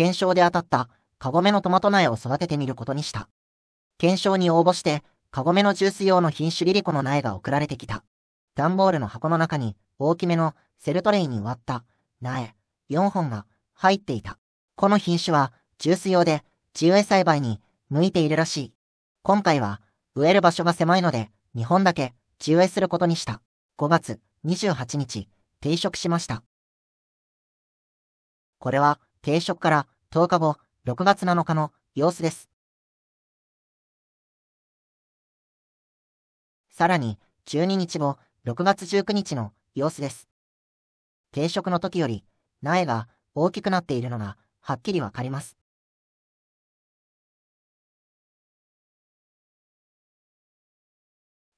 検証で当たったカゴメのトマト苗を育ててみることにした。検証に応募して、カゴメのジュース用の品種リリコの苗が送られてきた。段ボールの箱の中に大きめのセルトレイに割った苗4本が入っていた。この品種はジュース用で地植え栽培に向いているらしい。今回は植える場所が狭いので2本だけ地植えすることにした。5月28日、定食しました。これは定食から10日後、6月7日の様子です。さらに、12日後、6月19日の様子です。定食の時より、苗が大きくなっているのが、はっきりわかります。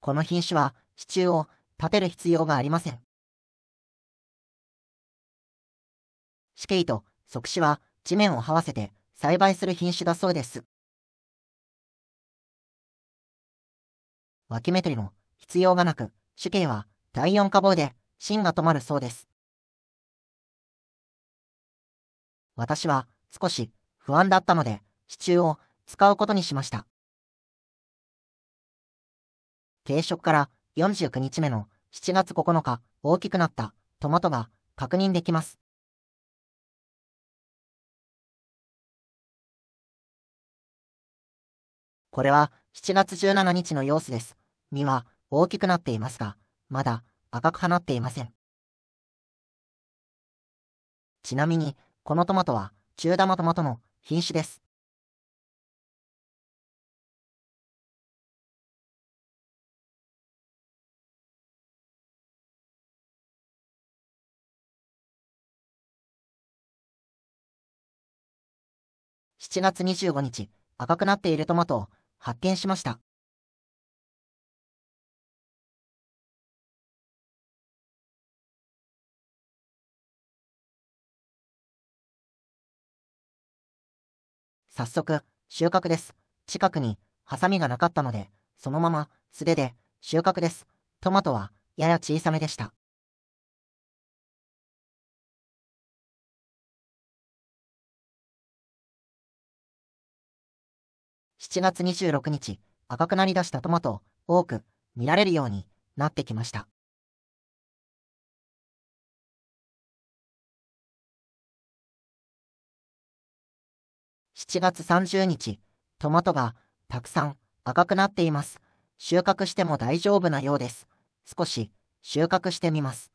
この品種は、支柱を立てる必要がありません。死刑と即死は地面を這わせて栽培する品種だそうです。脇芽取りも必要がなく、主茎は第4花房で芯が止まるそうです。私は少し不安だったので、支柱を使うことにしました。定食から49日目の7月9日、大きくなったトマトが確認できます。これは7月17日の様子です。実は大きくなっていますが、まだ赤く放っていません。ちなみに、このトマトは中玉トマトの品種です。7月25日、赤くなっているトマトを発見しました。早速、収穫です。近くに、ハサミがなかったので、そのまま、素手で、収穫です。トマトは、やや小さめでした。7月26日、赤くなりだしたトマト多く見られるようになってきました。7月30日、トマトがたくさん赤くなっています。収穫しても大丈夫なようです。少し収穫してみます。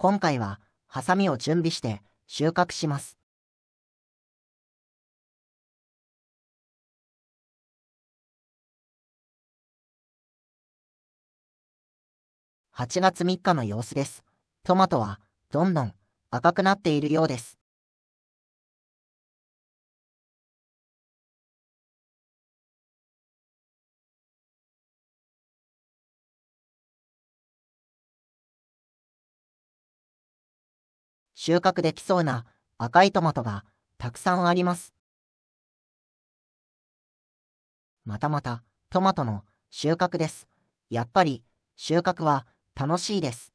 今回はハサミを準備して収穫します8月3日の様子ですトマトはどんどん赤くなっているようです収穫できそうな赤いトマトがたくさんあります。またまたトマトの収穫です。やっぱり収穫は楽しいです。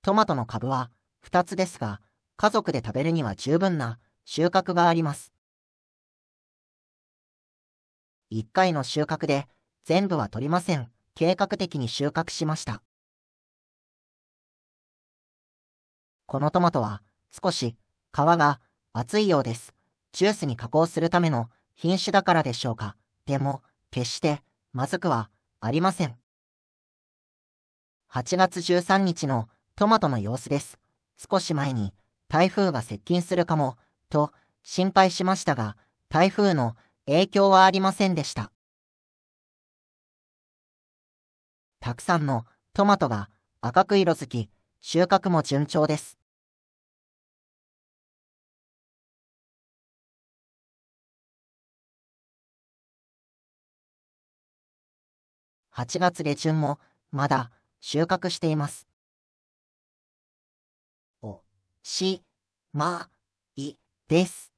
トマトの株は2つですが、家族で食べるには十分な収穫があります。1回の収穫で全部は取りません。計画的に収穫しました。このトマトは少し皮が厚いようです。ジュースに加工するための品種だからでしょうか。でも、決してまずくはありません。8月13日のトマトの様子です。少し前に台風が接近するかもと心配しましたが、台風の影響はありませんでした。たくさんのトマトが赤く色づき、収穫も順調です。8月下旬もまだ収穫しています。お、し、ま、い、です。